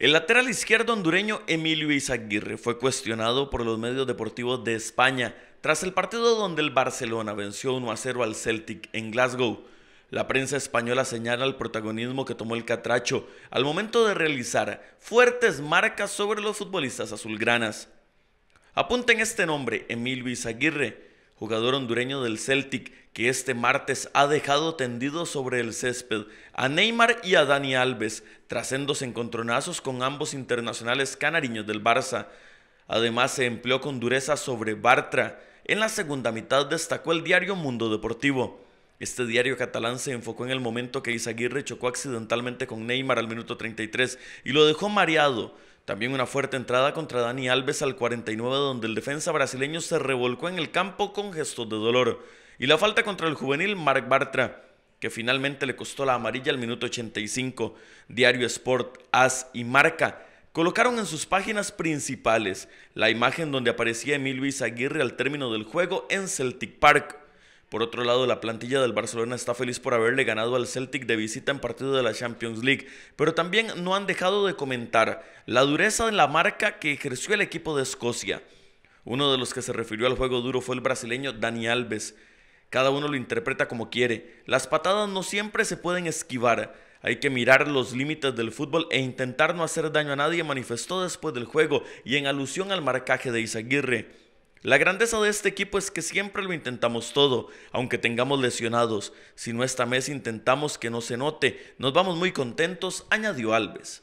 El lateral izquierdo hondureño Emilio Izaguirre fue cuestionado por los medios deportivos de España tras el partido donde el Barcelona venció 1 a 0 al Celtic en Glasgow. La prensa española señala el protagonismo que tomó el catracho al momento de realizar fuertes marcas sobre los futbolistas azulgranas. Apunten este nombre, Emilio Izaguirre, jugador hondureño del Celtic, que este martes ha dejado tendido sobre el césped a Neymar y a Dani Alves, tras sendos encontronazos con ambos internacionales canariños del Barça. Además, se empleó con dureza sobre Bartra. En la segunda mitad destacó el diario Mundo Deportivo. Este diario catalán se enfocó en el momento que Isaguirre chocó accidentalmente con Neymar al minuto 33 y lo dejó mareado también una fuerte entrada contra Dani Alves al 49 donde el defensa brasileño se revolcó en el campo con gestos de dolor. Y la falta contra el juvenil Mark Bartra, que finalmente le costó la amarilla al minuto 85. Diario Sport, AS y Marca colocaron en sus páginas principales la imagen donde aparecía luis Aguirre al término del juego en Celtic Park por otro lado, la plantilla del Barcelona está feliz por haberle ganado al Celtic de visita en partido de la Champions League, pero también no han dejado de comentar la dureza de la marca que ejerció el equipo de Escocia. Uno de los que se refirió al juego duro fue el brasileño Dani Alves. Cada uno lo interpreta como quiere. Las patadas no siempre se pueden esquivar. Hay que mirar los límites del fútbol e intentar no hacer daño a nadie, manifestó después del juego y en alusión al marcaje de Isaguirre. La grandeza de este equipo es que siempre lo intentamos todo, aunque tengamos lesionados. Si no esta mes intentamos que no se note, nos vamos muy contentos, añadió Alves.